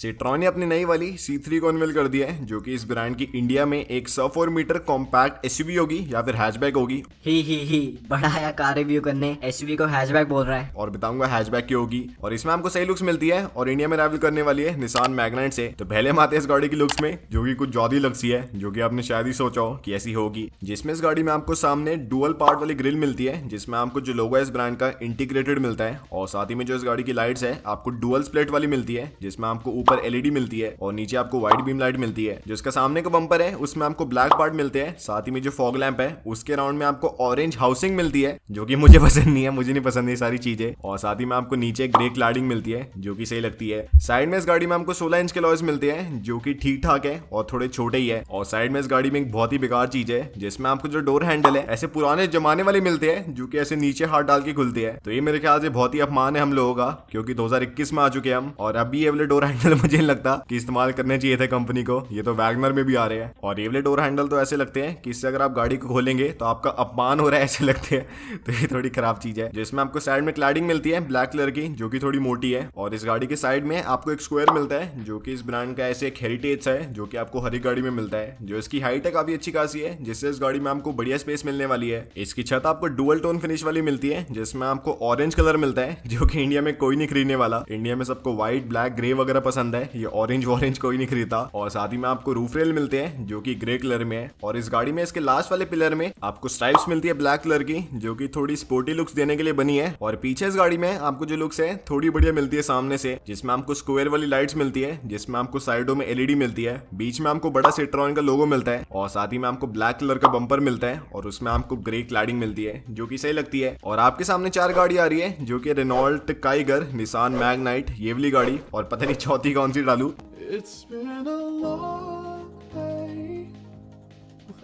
Citron ने अपनी नई वाली सी थ्री को अनवेल कर दिया है जो कि इस ब्रांड की इंडिया में एक सौ फोर मीटर कॉम्पैक्ट एसयूवी होगी या फिर हैचबैक होगी ही ही ही बढ़ाया कार रिव्यू करने एसयूवी को हैचबैक बोल रहा है और बताऊंगा हैचबैक की होगी और इसमें आपको सही लुक्स मिलती है और इंडिया में राइवल करने वाली है निशान मैगनाइट से तो पहले हम आते हैं इस गाड़ी की लुक्स में जो की कुछ ज्यादा सी है जो की आपने शायद ही सोचा हो की ऐसी होगी जिसमें इस गाड़ी में आपको सामने डुअल पार्ट वाली ग्रिल मिलती है जिसमें आपको जो लोगो है इस ब्रांड का इंटीग्रेटेड मिलता है और साथ ही में जो इस गाड़ी की लाइट्स है आपको डुअल स्प्लेट वाली मिलती है जिसमें आपको ऊपर एलईडी e मिलती है और नीचे आपको व्हाइट बीम लाइट मिलती है जो इसका सामने का बंपर है उसमें आपको ब्लैक पार्ट मिलते हैं साथ ही में जो फॉग लैंप है उसके राउंड में आपको ऑरेंज हाउसिंग मिलती है जो की मुझे पसंद नहीं है मुझे नहीं पसंद है सारी चीजें और साथ ही में आपको नीचे ग्रे क्लाडिंग मिलती है जो की सही लगती है साइड में इस गाड़ी में आपको सोलह इंच के लॉयस मिलते हैं जो की ठीक ठाक है और थोड़े छोटे ही है और साइड में इस गाड़ी में एक बहुत ही बेकार चीज है जिसमें आपको जो डोर हैंडल है ऐसे पुराने जमाने वाले मिलते हैं जो कि ऐसे नीचे हाथ डाल के खुलते हैं तो ये मेरे ख्याल से बहुत ही अपमान है हम लोगों का क्योंकि 2021 में आ चुके हम और अभी ये वाले डोर हैंडल मुझे नहीं लगता कि इस्तेमाल करने चाहिए थे कंपनी को ये तो वैगनर में भी आ रहे हैं और रेवले डोर हैंडल तो ऐसे लगते हैं कि इससे अगर आप गाड़ी को खोलेंगे तो आपका अपमान हो रहा है ऐसे लगते हैं तो ये थोड़ी खराब चीज है जिसमें आपको साइड में क्लाइडिंग मिलती है ब्लैक कलर की जो की थोड़ी मोटी है और इस गाड़ी के साइड में आपको एक स्क्वायर मिलता है जो की इस ब्रांड का ऐसे एक हेरिटेज है जो की आपको हर एक गाड़ी में मिलता है जो इसकी हाइट है काफी अच्छी खासी है जिससे इस गाड़ी में आपको बढ़िया स्पेस मिलने वाली है इसकी छत आपको डुअल टोन फिनिश वाली मिलती है जिसमें आपको ऑरेंज कलर मिलता है जो कि इंडिया में कोई नहीं खरीदने वाला इंडिया में सबको व्हाइट ब्लैक ग्रे वगैरह पसंद पसंद है ये ऑरेंज वॉरेंज कोई नहीं खरीदता और साथ ही में आपको रूफ रेल मिलते हैं जो कि ग्रे कलर में है और इस गाड़ी में इसके लास्ट वाले पिलर में आपको स्ट्राइप्स मिलती है ब्लैक कलर की जो कि थोड़ी स्पोर्टी लुक्स देने के लिए बनी है और पीछे इस गाड़ी में आपको जो लुक्स है थोड़ी बढ़िया मिलती है सामने से जिसमें आपको स्क्वेयर वाली लाइट्स मिलती है जिसमें आपको साइडों में एलईडी मिलती है बीच में आपको बड़ा सिट्रॉन का लोगो मिलता है और साथ ही में आपको ब्लैक कलर का बंपर मिलता है और उसमें आपको ग्रे क्लाइडिंग मिलती है जो की सही लगती है और आपके सामने चार गाड़ी आ रही है जो की रेनोल्ट काइगर निशान मैगनाइट ये वाली गाड़ी और पता नहीं चौथी कौन सी डालू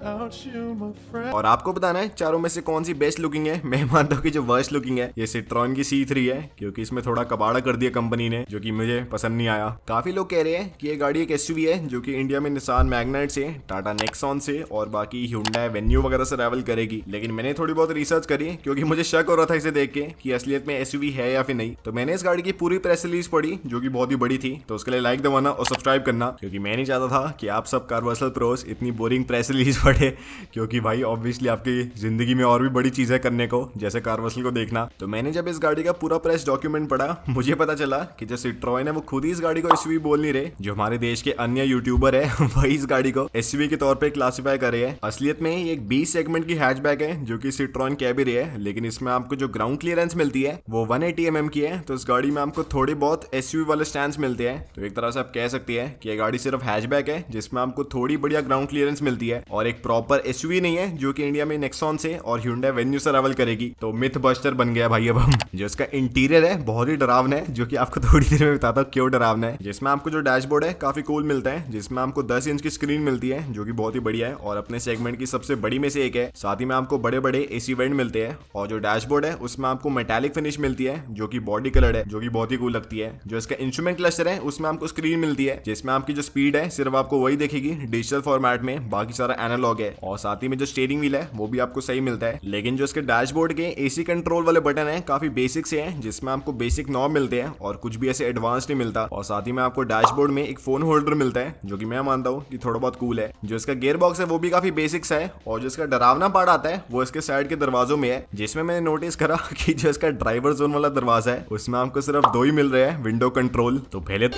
और आपको बताना है चारों में से कौन सी बेस्ट लुकिंग है मैं मानता हूँ की जो वर्स्ट लुकिंग है ये सिट्रॉन की सी थ्री है क्योंकि इसमें थोड़ा कबाड़ा कर दिया कंपनी ने जो कि मुझे पसंद नहीं आया काफी लोग कह रहे हैं कि ये गाड़ी एक एस है जो कि इंडिया में निशान मैगनाइट से टाटा नेक्सॉन से और बाकी ह्यूडा वेन्यू वगैरह से ट्रेवल करेगी लेकिन मैंने थोड़ी बहुत रिसर्च करी क्योंकि मुझे शक हो रहा था इसे देख के कि असलियत में एस है या फिर नहीं तो मैंने इस गाड़ी की पूरी प्रेस रिलीज पड़ी जो की बहुत ही बड़ी थी तो उसके लिए लाइक दबाना और सब्सक्राइब करना क्योंकि मैं नहीं चाहता था कि आप सब कारवर्सल प्रोस इतनी बोरिंग प्रेस रिलीज पड़े क्योंकि भाई ऑब्वियसली आपकी ज़िंदगी में और भी बड़ी चीज़ें करने को जैसे कारवसल को देखना तो मैंने जब इस गाड़ी का पूरा प्रेस डॉक्यूमेंट पढ़ा मुझे पता चला कि जो सिट्रॉइन है वो खुद ही इस गाड़ी को एस बोल नहीं रहे जो हमारे देश के अन्य यूट्यूबर है वही इस गाड़ी को एस के तौर पर क्लासीफाई करे है असलियत में एक बीस सेगमेंट की हैचबैक है जो कि सिट्रॉन भी ही है लेकिन इसमें आपको जो ग्राउंड क्लियरेंस मिलती है वो वन एटी की है तो इस गाड़ी में आपको थोड़े बहुत एस वाले स्टैंड मिलते हैं तो एक तरह से आप कह सकते हैं कि ये गाड़ी सिर्फ हैचबैक है जिसमें आपको थोड़ी बढ़िया ग्राउंड क्लियरेंस मिलती है और एक एक प्रॉपर एस नहीं है जो कि इंडिया में नेक्सॉन से और ह्यूडा वेन्यू से रेवल करेगी तो मिथ बस्टर बन गया भाई अब हम जो इसका इंटीरियर है बहुत ही डरावना है जो कि आपको थोड़ी देर में बताता हूँ क्यों डरावना है जिसमें आपको जो डैशबोर्ड है काफी कूल मिलता है जिसमें आपको दस इंच की स्क्रीन मिलती है जो की बहुत ही बढ़िया है और अपने सेगमेंट की सबसे बड़ी में से एक है साथ ही में आपको बड़े बड़े एसी वेंट मिलते हैं और जो डैशबोर्ड है उसमें आपको मेटेलिक फिनिश मिलती है जो कि बॉडी कलर है जो कि बहुत ही कूल लगती है जो इसका इंस्ट्रूमेंट क्लस्टर है उसमें आपको स्क्रीन मिलती है जिसमें आपकी जो स्पीड है सिर्फ आपको वही देखेगी डिजिटल फॉर्मेट में बाकी सारा एनल लॉक है और साथ ही में जो स्टेयरिंग व्हील है वो भी आपको सही मिलता है लेकिन जो इसके डैशबोर्ड के एसी कंट्रोल वाले बटन है काफी बेसिक से है जिसमें आपको बेसिक नॉब मिलते हैं और कुछ भी ऐसे एडवांस नहीं मिलता और साथ ही में आपको डैशबोर्ड में एक फोन होल्डर मिलता है जो की मैं मानता हूँ की थोड़ा बहुत कूल है जो इसका गेयर बॉक्स है वो भी काफी बेसिक्स है और जो इसका डरावना पार्ट आता है वो इसके साइड के दरवाजों में है जिसमें मैंने नोटिस करा की जो इसका ड्राइवर जोन वाला दरवाजा है उसमें आपको सिर्फ दो ही मिल रहे हैं विंडो कंट्रोल तो पहले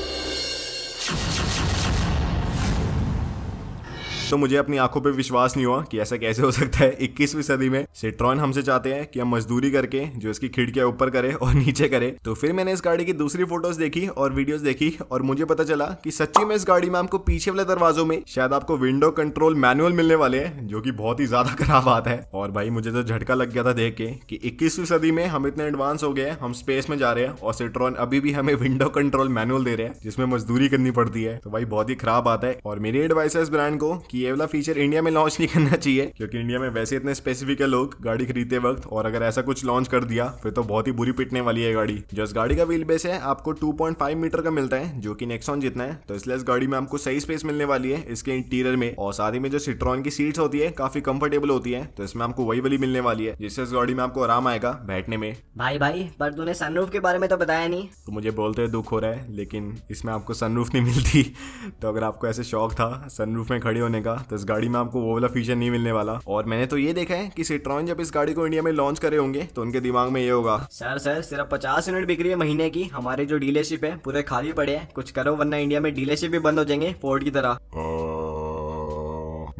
तो मुझे अपनी आंखों पर विश्वास नहीं हुआ कि ऐसा कैसे हो सकता है इक्कीसवीं सदी में सिट्रॉन हमसे चाहते हैं कि हम मजदूरी करके जो इसकी खिड़कियां ऊपर करे और नीचे करे तो फिर मैंने इस गाड़ी की दूसरी फोटोज देखी और वीडियोज देखी और मुझे पता चला की सच्ची में इस गाड़ी में आपको पीछे वाले दरवाजों में शायद आपको विंडो कंट्रोल मैनुअल मिलने वाले हैं जो की बहुत ही ज्यादा खराब बात है और भाई मुझे तो झटका लग गया था देख के कि इक्कीसवीं सदी में हम इतने एडवांस हो गए हम स्पेस में जा रहे हैं और सिट्रॉन अभी भी हमें विंडो कंट्रोल मैनुअल दे रहे हैं जिसमें मजदूरी करनी पड़ती है तो भाई बहुत ही खराब बात है और मेरी एडवाइस है इस ब्रांड को कि कि ये वाला फीचर इंडिया में लॉन्च नहीं करना चाहिए क्योंकि इंडिया में वैसे इतने स्पेसिफिक है लोग गाड़ी खरीदते वक्त और अगर ऐसा कुछ लॉन्च कर दिया फिर तो बहुत ही बुरी पिटने वाली है गाड़ी जो इस गाड़ी का व्हील बेस है आपको 2.5 मीटर का मिलता है जो की नेक्सॉन जितना है तो इसलिए इस गाड़ी में आपको सही स्पेस मिलने वाली है इसके इंटीरियर में और साथ ही में जो सिट्रॉन की सीट होती है काफी कंफर्टेबल होती है तो इसमें आपको वही वाली मिलने वाली है जिससे इस गाड़ी में आपको आराम आएगा बैठने में भाई भाई पर तूने सनरूफ के बारे में तो बताया नहीं तो मुझे बोलते दुख हो रहा है लेकिन इसमें आपको सनरूफ नहीं मिलती तो अगर आपको ऐसे शौक था सनरूफ में खड़े होने का का तो इस गाड़ी में आपको वो वाला फीचर नहीं मिलने वाला और मैंने तो ये देखा है कि सिट्रॉन जब इस गाड़ी को इंडिया में लॉन्च करे होंगे तो उनके दिमाग में ये होगा सर सर सिर्फ पचास यूनिट बिक्री है महीने की हमारे जो डीलरशिप है पूरे खाली पड़े हैं कुछ करो वरना इंडिया में डीलरशिप भी बंद हो जाएंगे फोर्ड की तरह हाँ।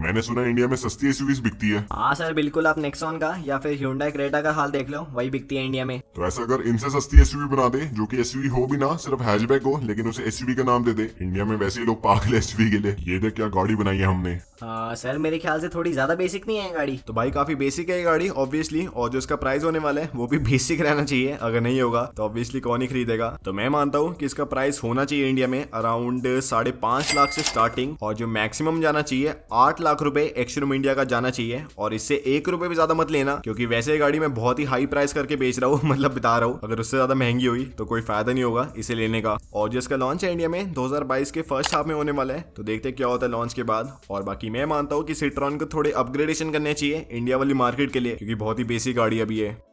मैंने सुना इंडिया में सस्ती एसयूवीज बिकती है हाँ सर बिल्कुल आप नेक्सॉन का या फिर ह्यूंडा क्रेटा का हाल देख लो वही बिकती है इंडिया में तो ऐसा अगर इनसे सस्ती एसयूवी बना दे जो कि एसयूवी हो भी ना सिर्फ हैचबैक हो लेकिन उसे एसयूवी का नाम दे दे इंडिया में वैसे ही लोग पागल एसयूवी के लिए ये देख क्या गाड़ी बनाई है हमने हाँ, सर मेरे ख्याल से थोड़ी ज्यादा बेसिक नहीं है गाड़ी तो भाई काफी बेसिक है ये गाड़ी ऑब्वियसली और जो इसका प्राइस होने वाला है वो भी बेसिक रहना चाहिए अगर नहीं होगा तो ऑब्वियसली कौन ही खरीदेगा तो मैं मानता हूँ कि इसका प्राइस होना चाहिए इंडिया में अराउंड साढ़े पांच लाख से स्टार्टिंग और जो मैक्सिमम जाना चाहिए आठ लाख रुपए एक्सरूम इंडिया का जाना चाहिए और इससे एक रूपये भी ज्यादा मत लेना क्योंकि वैसे गाड़ी मैं बहुत ही हाई प्राइस करके बेच रहा हूँ मतलब बता रहा हूँ अगर उससे ज्यादा महंगी हुई तो कोई फायदा नहीं होगा इसे लेने का और जो इसका लॉन्च है इंडिया में दो के फर्स्ट हाफ में होने वाला है तो देखते क्या होता है लॉन्च के बाद और बाकी बाकी मैं मानता हूँ कि सिट्रॉन को थोड़े अपग्रेडेशन करने चाहिए इंडिया वाली मार्केट के लिए क्योंकि बहुत ही बेसिक गाड़ी अभी है